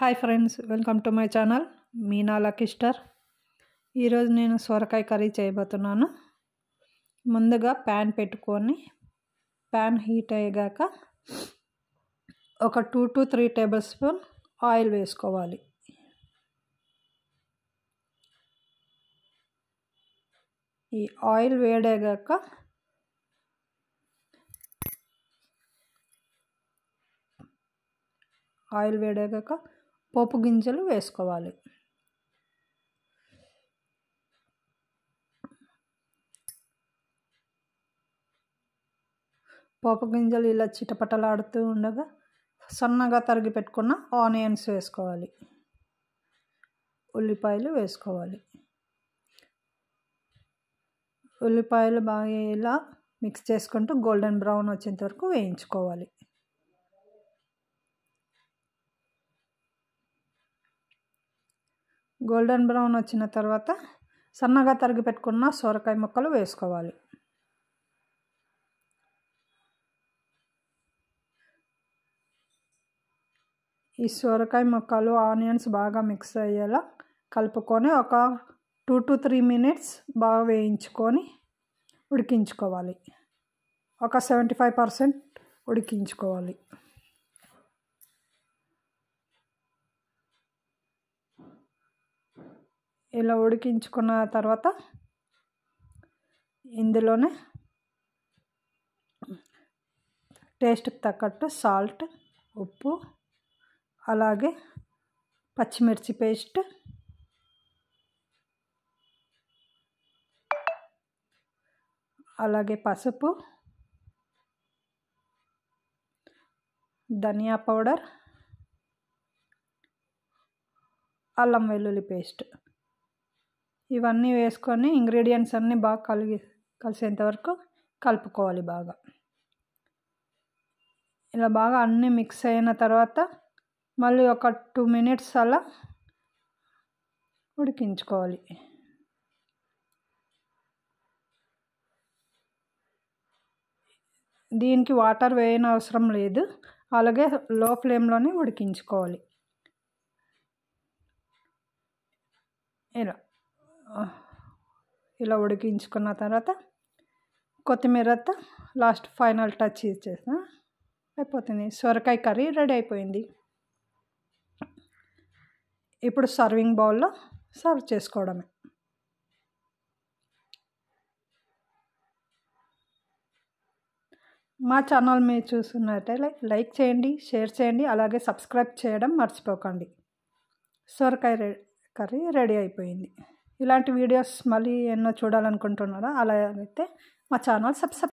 hi friends welcome to my channel Meena లకిస్టర్ ఈరోజు నేను సొరకాయ కర్రీ చేయబోతున్నాను ముందుగా ప్యాన్ పెట్టుకొని ప్యాన్ హీట్ అయ్యాక ఒక two to three tablespoon oil వేసుకోవాలి ఈ ఆయిల్ వేడాక ఆయిల్ వేడాక పోపు గింజలు వేసుకోవాలి పోపు గింజలు ఇలా చిటపటలాడుతూ ఉండగా సన్నగా తరిగి పెట్టుకున్న ఆనియన్స్ వేసుకోవాలి ఉల్లిపాయలు వేసుకోవాలి ఉల్లిపాయలు బాగా ఇలా మిక్స్ చేసుకుంటూ గోల్డెన్ బ్రౌన్ వచ్చేంత వరకు వేయించుకోవాలి గోల్డెన్ బ్రౌన్ వచ్చిన తర్వాత సన్నగా తరిగి పెట్టుకున్న సోరకాయ ముక్కలు వేసుకోవాలి ఈ సోరకాయ ముక్కలు ఆనియన్స్ బాగా మిక్స్ అయ్యేలా కలుపుకొని ఒక టూ టు త్రీ మినిట్స్ బాగా వేయించుకొని ఉడికించుకోవాలి ఒక సెవెంటీ ఫైవ్ పర్సెంట్ ఉడికించుకోవాలి ఇలా ఉడికించుకున్న తర్వాత ఇందులోనే టేస్ట్కి తగ్గట్టు సాల్ట్ ఉప్పు అలాగే పచ్చిమిర్చి పేస్ట్ అలాగే పసుపు ధనియా పౌడర్ అల్లం వెల్లుల్లి పేస్ట్ ఇవన్నీ వేసుకొని ఇంగ్రీడియంట్స్ అన్నీ బాగా కలిగి కలిసేంత వరకు కలుపుకోవాలి బాగా ఇలా బాగా అన్నీ మిక్స్ అయిన తర్వాత మళ్ళీ ఒక టూ మినిట్స్ అలా ఉడికించుకోవాలి దీనికి వాటర్ వేయని అవసరం లేదు అలాగే లో ఫ్లేమ్లోనే ఉడికించుకోవాలి ఇలా ఇలా ఉడికించుకున్న తర్వాత కొత్తిమీరతో లాస్ట్ ఫైనల్ టచ్ ఇచ్చేసిన అయిపోతుంది సొరకాయ కర్రీ రెడీ అయిపోయింది ఇప్పుడు సర్వింగ్ బౌల్లో సర్వ్ చేసుకోవడమే మా ఛానల్ మీరు చూస్తున్నట్టే లైక్ చేయండి షేర్ చేయండి అలాగే సబ్స్క్రైబ్ చేయడం మర్చిపోకండి సొరకాయ కర్రీ రెడీ అయిపోయింది ఇలాంటి వీడియోస్ మళ్ళీ ఎన్నో చూడాలనుకుంటున్నారా అలా అయితే మా ఛానల్ సబ్స్క్రైబ్